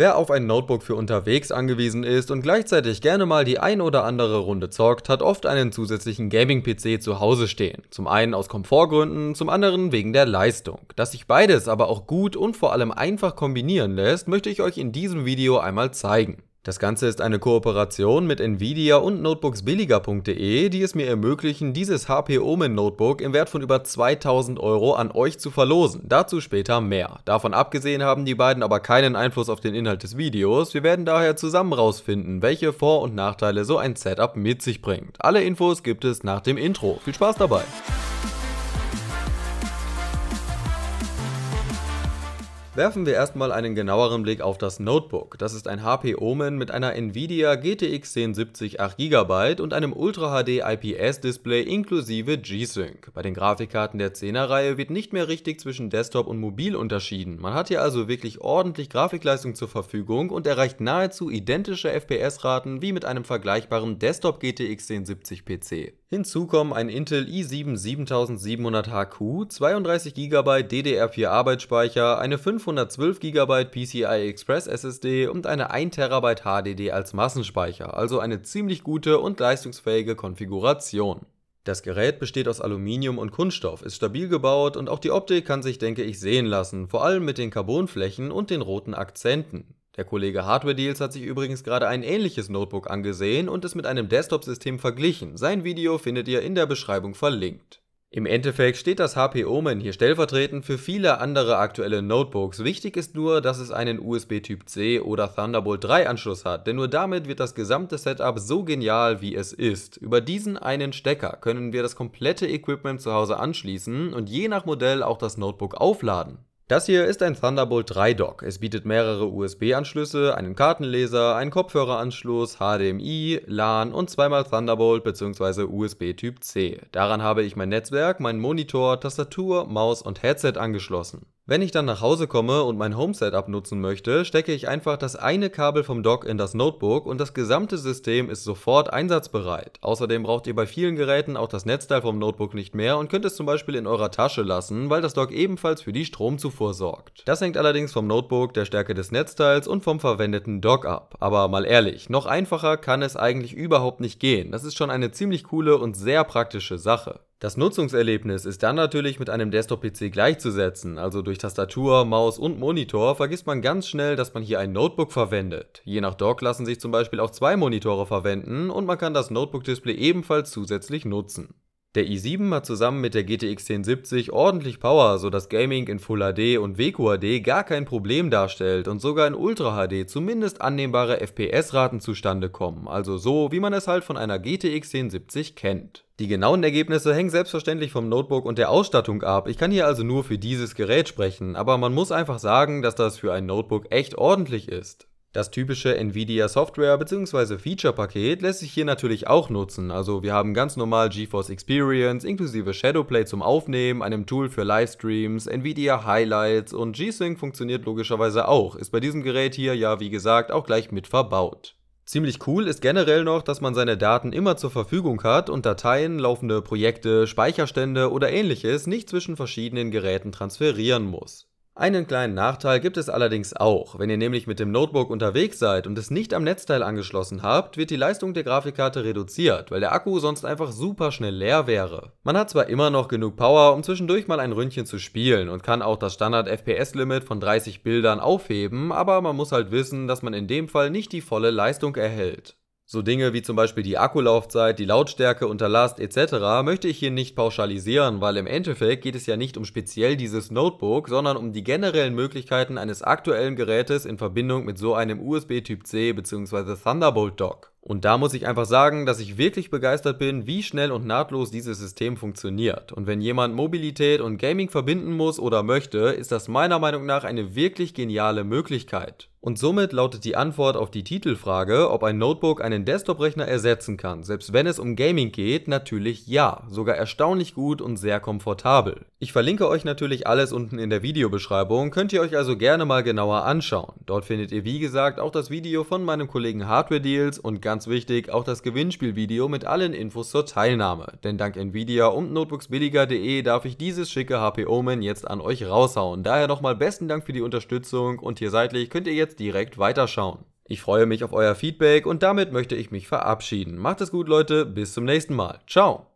Wer auf ein Notebook für unterwegs angewiesen ist und gleichzeitig gerne mal die ein oder andere Runde zockt, hat oft einen zusätzlichen Gaming-PC zu Hause stehen. Zum einen aus Komfortgründen, zum anderen wegen der Leistung. Dass sich beides aber auch gut und vor allem einfach kombinieren lässt, möchte ich euch in diesem Video einmal zeigen. Das Ganze ist eine Kooperation mit Nvidia und notebooksbilliger.de, die es mir ermöglichen, dieses HP Omen Notebook im Wert von über 2000 Euro an euch zu verlosen. Dazu später mehr. Davon abgesehen haben die beiden aber keinen Einfluss auf den Inhalt des Videos. Wir werden daher zusammen rausfinden, welche Vor- und Nachteile so ein Setup mit sich bringt. Alle Infos gibt es nach dem Intro. Viel Spaß dabei! Werfen wir erstmal einen genaueren Blick auf das Notebook. Das ist ein HP Omen mit einer Nvidia GTX 1070 8 GB und einem Ultra HD IPS Display inklusive G-Sync. Bei den Grafikkarten der 10er Reihe wird nicht mehr richtig zwischen Desktop und Mobil unterschieden. Man hat hier also wirklich ordentlich Grafikleistung zur Verfügung und erreicht nahezu identische FPS-Raten wie mit einem vergleichbaren Desktop GTX 1070 PC. Hinzu kommen ein Intel i7 7700HQ, 32 GB DDR4 Arbeitsspeicher, eine 512 GB PCI Express SSD und eine 1 TB HDD als Massenspeicher, also eine ziemlich gute und leistungsfähige Konfiguration. Das Gerät besteht aus Aluminium und Kunststoff, ist stabil gebaut und auch die Optik kann sich denke ich sehen lassen, vor allem mit den Carbonflächen und den roten Akzenten. Der Kollege Hardware Deals hat sich übrigens gerade ein ähnliches Notebook angesehen und es mit einem Desktop-System verglichen. Sein Video findet ihr in der Beschreibung verlinkt. Im Endeffekt steht das HP Omen hier stellvertretend für viele andere aktuelle Notebooks. Wichtig ist nur, dass es einen USB Typ C oder Thunderbolt 3 Anschluss hat, denn nur damit wird das gesamte Setup so genial, wie es ist. Über diesen einen Stecker können wir das komplette Equipment zu Hause anschließen und je nach Modell auch das Notebook aufladen. Das hier ist ein Thunderbolt 3 Dock. Es bietet mehrere USB-Anschlüsse, einen Kartenleser, einen Kopfhöreranschluss, HDMI, LAN und zweimal Thunderbolt bzw. USB Typ C. Daran habe ich mein Netzwerk, meinen Monitor, Tastatur, Maus und Headset angeschlossen. Wenn ich dann nach Hause komme und mein Home-Setup nutzen möchte, stecke ich einfach das eine Kabel vom Dock in das Notebook und das gesamte System ist sofort einsatzbereit. Außerdem braucht ihr bei vielen Geräten auch das Netzteil vom Notebook nicht mehr und könnt es zum Beispiel in eurer Tasche lassen, weil das Dock ebenfalls für die Stromzufuhr sorgt. Das hängt allerdings vom Notebook, der Stärke des Netzteils und vom verwendeten Dock ab. Aber mal ehrlich, noch einfacher kann es eigentlich überhaupt nicht gehen. Das ist schon eine ziemlich coole und sehr praktische Sache. Das Nutzungserlebnis ist dann natürlich mit einem Desktop-PC gleichzusetzen, also durch Tastatur, Maus und Monitor vergisst man ganz schnell, dass man hier ein Notebook verwendet. Je nach Dock lassen sich zum Beispiel auch zwei Monitore verwenden und man kann das Notebook-Display ebenfalls zusätzlich nutzen. Der i7 hat zusammen mit der GTX 1070 ordentlich Power, so dass Gaming in Full HD und WQHD gar kein Problem darstellt und sogar in Ultra HD zumindest annehmbare FPS-Raten zustande kommen, also so, wie man es halt von einer GTX 1070 kennt. Die genauen Ergebnisse hängen selbstverständlich vom Notebook und der Ausstattung ab, ich kann hier also nur für dieses Gerät sprechen, aber man muss einfach sagen, dass das für ein Notebook echt ordentlich ist. Das typische Nvidia Software bzw. Feature-Paket lässt sich hier natürlich auch nutzen, also wir haben ganz normal GeForce Experience inklusive Shadowplay zum Aufnehmen, einem Tool für Livestreams, Nvidia Highlights und G-Sync funktioniert logischerweise auch, ist bei diesem Gerät hier ja wie gesagt auch gleich mit verbaut. Ziemlich cool ist generell noch, dass man seine Daten immer zur Verfügung hat und Dateien, laufende Projekte, Speicherstände oder ähnliches nicht zwischen verschiedenen Geräten transferieren muss. Einen kleinen Nachteil gibt es allerdings auch. Wenn ihr nämlich mit dem Notebook unterwegs seid und es nicht am Netzteil angeschlossen habt, wird die Leistung der Grafikkarte reduziert, weil der Akku sonst einfach super schnell leer wäre. Man hat zwar immer noch genug Power, um zwischendurch mal ein Ründchen zu spielen und kann auch das Standard FPS Limit von 30 Bildern aufheben, aber man muss halt wissen, dass man in dem Fall nicht die volle Leistung erhält. So Dinge wie zum Beispiel die Akkulaufzeit, die Lautstärke unter Last etc. möchte ich hier nicht pauschalisieren, weil im Endeffekt geht es ja nicht um speziell dieses Notebook, sondern um die generellen Möglichkeiten eines aktuellen Gerätes in Verbindung mit so einem USB Typ C bzw. Thunderbolt Dock. Und da muss ich einfach sagen, dass ich wirklich begeistert bin, wie schnell und nahtlos dieses System funktioniert. Und wenn jemand Mobilität und Gaming verbinden muss oder möchte, ist das meiner Meinung nach eine wirklich geniale Möglichkeit. Und somit lautet die Antwort auf die Titelfrage, ob ein Notebook einen Desktop-Rechner ersetzen kann, selbst wenn es um Gaming geht, natürlich ja, sogar erstaunlich gut und sehr komfortabel. Ich verlinke euch natürlich alles unten in der Videobeschreibung, könnt ihr euch also gerne mal genauer anschauen. Dort findet ihr wie gesagt auch das Video von meinem Kollegen Hardware Deals und ganz wichtig auch das Gewinnspielvideo mit allen Infos zur Teilnahme, denn dank Nvidia und notebooksbilliger.de darf ich dieses schicke HP Omen jetzt an euch raushauen. Daher nochmal besten Dank für die Unterstützung und hier seitlich könnt ihr jetzt direkt weiterschauen. Ich freue mich auf euer Feedback und damit möchte ich mich verabschieden. Macht es gut Leute, bis zum nächsten Mal. Ciao!